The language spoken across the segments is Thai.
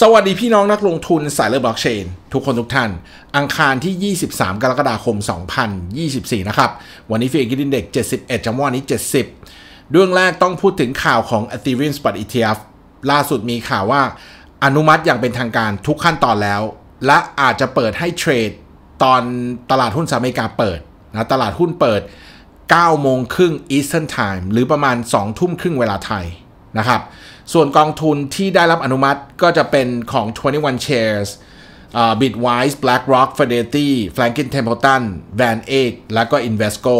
สวัสดีพี่น้องนักลงทุนสายเลือบล็อกเชนทุกคนทุกท่านอังคารที่ 23 กรกฎาคม 2024 นะครับ วันนี้ฟีกิดินเด็ก 71จังหวะนี้ 70เรื่องแรกต้องพูดถึงข่าวของ Ethereum Spot ETF ล่าสุดมีข่าวว่าอนุมัติอย่างเป็นทางการทุกขั้นตอนแล้ว และอาจจะเปิดให้เทรดตอนตลาดหุ้นสหรัฐอเมริกาเปิดนะตลาดหุ้นเปิด 9 โมงครึ่ง Eastern Time หรือประมาณ2ทุ่มครึ่งเวลาไทยนะครับ ส่วนกองทุนที่ได้รับอนุมัติก็จะเป็นของ 21 Shares Bitwise BlackRock Fidelity Franklin Templeton Van e g e และก็ Invesco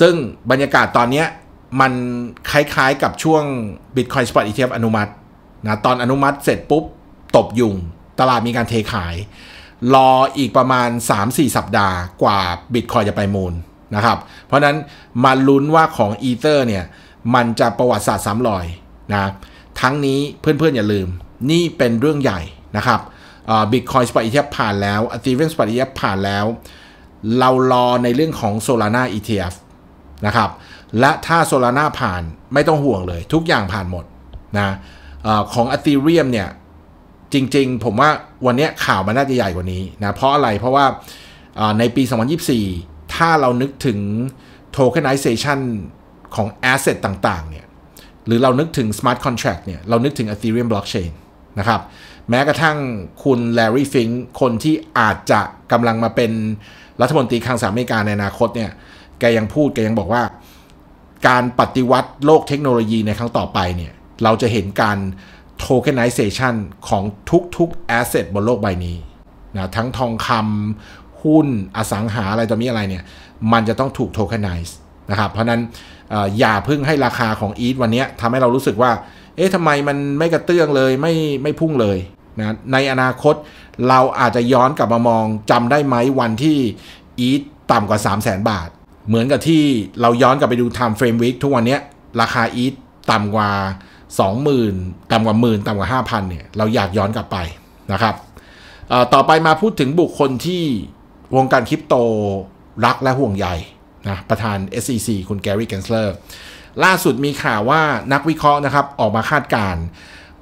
ซึ่งบรรยากาศตอนนี้มันคล้ายๆกับช่วง Bitcoin Spot ETF อนุมัตินะตอนอนุมัติเสร็จปุ๊บ ตบยุงตลาดมีการเทขาย รออีกประมาณ 3-4 สัปดาห์กว่า Bitcoin จะไปมูลนะครับเพราะนั้นมาลุ้นว่าของ Ether เนี่ยมันจะประวัติศาสตร์สามรอยนะ ทั้งนี้เพื่อนๆอย่าลืมนี่เป็นเรื่องใหญ่นะครับบิตคอยสปอร์ตอีเทีผ่านแล้วอตีเวนสปอร์ตอีเทีผ่านแล้ว เรารอในเรื่องของโ s า l a n a ETF นะครับและถ้าโซลาร่าผ่านไม่ต้องห่วงเลยทุกอย่างผ่านหมดนะอของอติเรียมเนี่ยจริงๆ ผมว่าวันนี้ข่าวมันน่าจะใหญ่กว่านี้นะเพราะอะไรเพราะว่าในปี 2024 ถ้าเรานึกถึง tokenization ของ asset ต่างๆเนี่ยหรือเรานึกถึง smart contract เนี่ยเรานึกถึง ethereum blockchain นะครับแม้กระทั่งคุณ Larry Fink คนที่อาจจะกำลังมาเป็นรัฐมนตรีคลังสหรัฐอเมริกาในอนาคตเนี่ยแกยังพูด แกยังบอกว่า การปฏิวัติโลกเทคโนโลยีในครั้งต่อไปเนี่ยเราจะเห็นการโทเคนไนเซชันของทุกๆแอสเซทบนโลกใบนี้นะทั้งทองคำหุ้นอสังหาอะไรตัวมีอะไรเนี่ยมันจะต้องถูกโทเคนไนซนะครับเพราะนั้นอย่าพึ่งให้ราคาของอีทวันนี้ทำให้เรารู้สึกว่าเอ๊ะทำไมมันไม่กระเตื้องเลยไม่ไม่พุ่งเลยนะในอนาคตเราอาจจะย้อนกลับมามองจำได้ไหมวันที่อีทต่ำกว่า3 0 0 0 0 0 บาท เหมือนกับที่เราย้อนกลับไปดู Time Frame Week ทุกวันนี้ราคาอีทต่ำกว่า 20,000ต่ำกว่าหมื่นต่ำกว่า 5,000เนี่ยเราอยากย้อนกลับไปนะครับต่อไปมาพูดถึงบุคคลที่วงการคริปโตรักและห่วงใยนะประธาน SEC คุณแกรี่เกนสเลอร์ล่าสุดมีข่าวว่านักวิเคราะห์นะครับ ออกมาคาดการณ์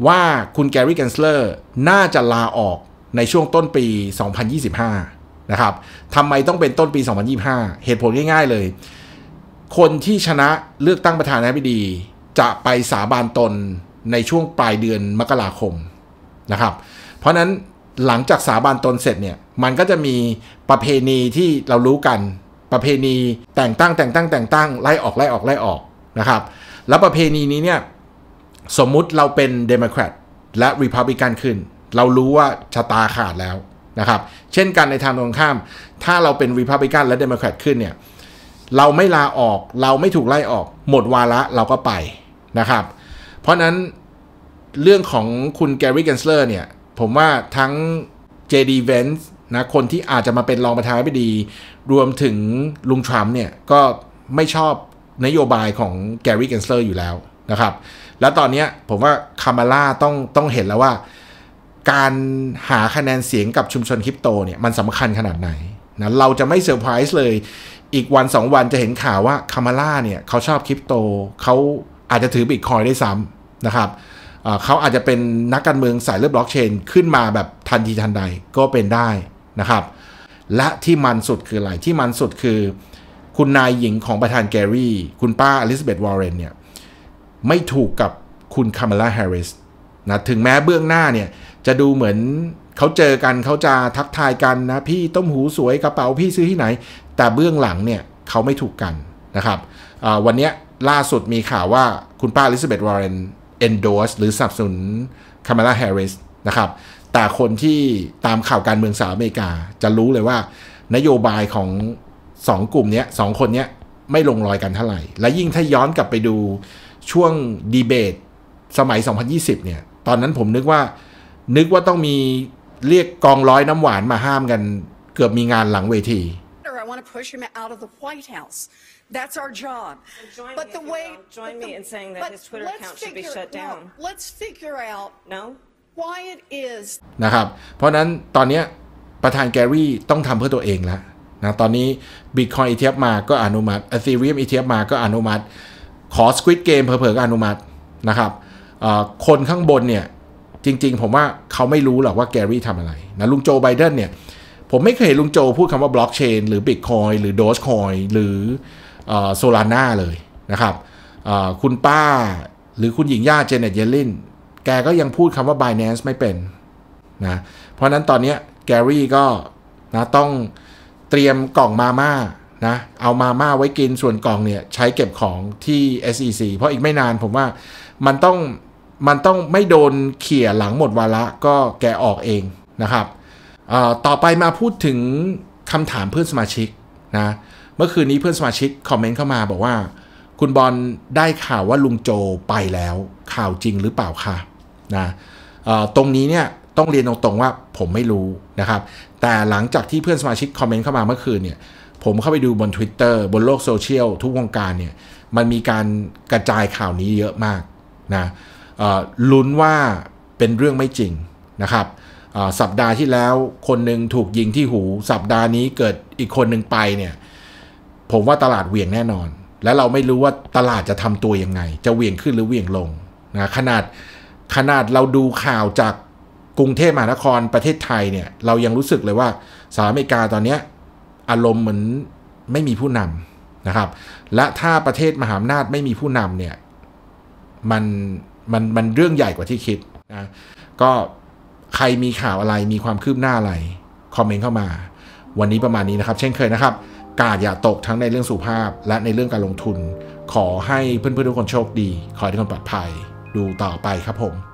ว่าคุณแกรี่เกนสเลอร์น่าจะลาออกในช่วงต้นปี 2025 นะครับทำไมต้องเป็นต้นปี 2025 เหตุผลง่ายๆเลย คนที่ชนะเลือกตั้งประธานาธิบดี จะไปสาบานตนในช่วงปลายเดือนมกราคม นะครับ เพราะนั้นหลังจากสาบานตนเสร็จเนี่ยมันก็จะมีประเพณีที่เรารู้กันประเพณีแต่งตั้งแต่งตั้งแต่งตั้งไล่ออกไล่ออกไล่ออกนะครับ แล้วประเพณีนี้เนี่ย สมมุติเราเป็นเดโมแครตและริพับลิกันขึ้น เรารู้ว่าชะตาขาดแล้วนะครับ เช่นกันในทางตรงข้าม ถ้าเราเป็นริพับลิกันและเดโมแครตขึ้นเนี่ย เราไม่ลาออกเราไม่ถูกไล่ออกหมดวาระเราก็ไปนะครับ เพราะนั้นเรื่องของคุณแกรี่เกนสเลอร์เนี่ย ผมว่าทั้ง JD Vance นะคนที่อาจจะมาเป็นรองประธานาธิบดี รวมถึงลุงทรัมป์เนี่ย ก็ไม่ชอบนโยบายของแกรี่เกนเซอร์อยู่แล้วนะครับแล้วตอนนี้ผมว่าคามาล่าต้องต้องเห็นแล้วว่า การหาคะแนนเสียงกับชุมชนคริปโตเนี่ยมันสำคัญขนาดไหนนะเราจะไม่เซอร์ไพรส์เลยอีกวัน2วันจะเห็นข่าวว่าคามาล่าเนี่ยเขาชอบคริปโตเขาอาจจะถือบิตคอยได้ซ้ำนะครับเขาอาจจะเป็นนักการเมืองสายเลือบล็อกเชนขึ้นมาแบบทันทีทันใดก็เป็นได้นะครับและที่มันสุดคืออะไร ที่มันสุดคือคุณนายหญิงของประธานแกรี่ คุณป้าอลิซาเบธวอร์เรนเนี่ยไม่ถูกกับคุณคามาลาแฮร์ริสนะถึงแม้เบื้องหน้าเนี่ยจะดูเหมือนเขาเจอกันเขาจะทักทายกันนะพี่ต้มหูสวยกระเป๋าพี่ซื้อที่ไหน แต่เบื้องหลังเนี่ยเขาไม่ถูกกันนะครับวันนี้ล่าสุดมีข่าวว่าคุณป้าอลิซาเบธวอร์เรน endorse หรือสนับสนุนคามาลาแฮร์ริสนะครับแต่คนที่ตามข่าวการเมืองสหรัฐอเมริกาจะรู้เลยว่า นโยบายของสองกลุ่มนี้สองคนนี้ไม่ลงรอยกันเท่าไหร่ และยิ่งถ้าย้อนกลับไปดูช่วงดีเบต สมัย 2020 เนี่ย ตอนนั้นผมนึกว่านึกว่าต้องมีเรียกกองร้อยน้ำหวานมาห้ามกันเกือบมีงานหลังเวที I want to push him out of the White House. That's our job. So but the way join me in saying that his Twitter account should be shut down. Let's figure out. No. นะครับเพราะนั้นตอนนี้ประธานแกรี่ต้องทำเพื่อตัวเองแล้วนะตอนนี้ Bitcoin ETF มาก็อนุมัติ Ethereum ETF มาก็อนุมัติ ขอ Squid Game เผลอๆก็อนุมัติ นะครับคนข้างบนเนี่ย จริงๆ ผมว่าเขาไม่รู้หรอกว่าแกรี่ทำอะไรนะลุงโจไบเดนเนี่ย ผมไม่เคยเห็นลุงโจพูดคำว่าบล็อกเชนหรือ Bitcoin หรือ Dogecoin หรือโซลาน่าเลย นะครับคุณป้าหรือคุณหญิงย่าเจเน็ตเยลลินแกก็ยังพูดคำว่า Binance ไม่เป็นนะเพราะนั้นตอนนี้แกรี่ก็นะต้องเตรียมกล่องมาม่านะ เอามาม่าไว้กินส่วนกล่องเนี่ย ใช้เก็บของที่ SEC เพราะอีกไม่นานผมว่า มันต้อง มันต้องไม่โดนเขี่ยหลังหมดวาระ ก็แกออกเอง นะครับต่อไปมาพูดถึงคำถามเพื่อนสมาชิก นะ เมื่อคืนนี้เพื่อนสมาชิกคอมเมนต์เข้ามาบอกว่า คุณบอลได้ข่าวว่าลุงโจไปแล้ว ข่าวจริงหรือเปล่าคะนะตรงนี้เนี่ยต้องเรียนตรงๆว่าผมไม่รู้นะครับ แต่หลังจากที่เพื่อนสมาชิกคอมเมนต์เข้ามาเมื่อคืนเนี่ย ผมเข้าไปดูบน Twitter บนโลกโซเชียลทุกวงการเนี่ย มันมีการกระจายข่าวนี้เยอะมากนะลุ้นว่าเป็นเรื่องไม่จริงนะครับสัปดาห์ที่แล้วคนหนึ่งถูกยิงที่หูสัปดาห์นี้เกิดอีกคนหนึ่งไปเนี่ย ผมว่าตลาดเหวี่ยงแน่นอน และเราไม่รู้ว่าตลาดจะทำตัวยังไง จะเหวี่ยงขึ้นหรือเหวี่ยงลงนะขนาดขนาดเราดูข่าวจากกรุงเทพมหานครประเทศไทยเนี่ยเรายังรู้สึกเลยว่าสหรัฐอเมริกาตอนนี้อารมณ์เหมือนไม่มีผู้นำนะครับ และถ้าประเทศมหาอำนาจไม่มีผู้นำเนี่ยมันมันมันเรื่องใหญ่กว่าที่คิดนะก็ใครมีข่าวอะไรมีความคืบหน้าอะไรคอมเมนต์เข้ามา วันนี้ประมาณนี้นะครับ เช่นเคยนะครับ กาดอย่าตกทั้งในเรื่องสุภาพ และในเรื่องการลงทุน ขอให้เพื่อนๆทุกคนโชคดีขอให้ทุกคนปลอดภัยดูต่อไปครับผม